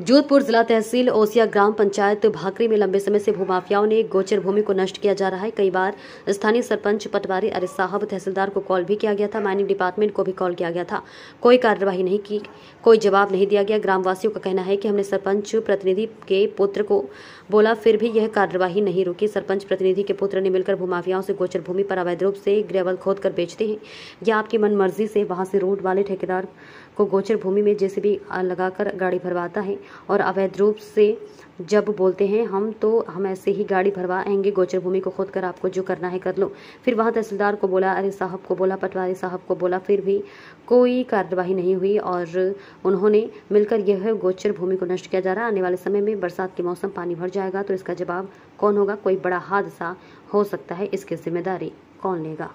जोधपुर जिला तहसील ओसिया ग्राम पंचायत भाकरी में लंबे समय से भूमाफियाओं ने गोचर भूमि को नष्ट किया जा रहा है कई बार स्थानीय सरपंच पटवारी अरे साहब तहसीलदार को कॉल भी किया गया था माइनिंग डिपार्टमेंट को भी कॉल किया गया था कोई कार्यवाही नहीं की कोई जवाब नहीं दिया गया ग्रामवासियों का कहना है कि हमने सरपंच प्रतिनिधि के पुत्र को बोला फिर भी यह कार्यवाही नहीं रुकी सरपंच प्रतिनिधि के पुत्र ने मिलकर भूमाफियाओं से गोचर भूमि पर अवैध रूप से ग्रेवल खोद कर बेचते हैं या आपकी मनमर्जी से वहाँ से रोड वाले ठेकेदार को गोचर भूमि में जैसे भी लगाकर गाड़ी भरवाता है और अवैध रूप से जब बोलते हैं हम तो हम ऐसे ही गाड़ी भरवाएंगे गोचर भूमि को खोद कर आपको जो करना है कर लो फिर वहाँ तहसीलदार को बोला अरे साहब को बोला पटवारी साहब को बोला फिर भी कोई कार्यवाही नहीं हुई और उन्होंने मिलकर यह गोचर भूमि को नष्ट किया जा रहा आने वाले समय में बरसात के मौसम पानी भर जाएगा तो इसका जवाब कौन होगा कोई बड़ा हादसा हो सकता है इसकी जिम्मेदारी कौन लेगा